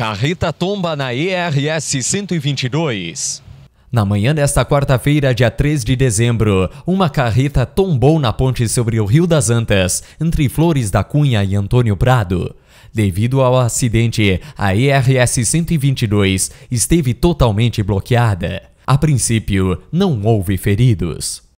Carreta tomba na ERS 122. Na manhã desta quarta-feira, dia 3 de dezembro, uma carreta tombou na ponte sobre o Rio das Antas, entre Flores da Cunha e Antônio Prado. Devido ao acidente, a ERS 122 esteve totalmente bloqueada. A princípio, não houve feridos.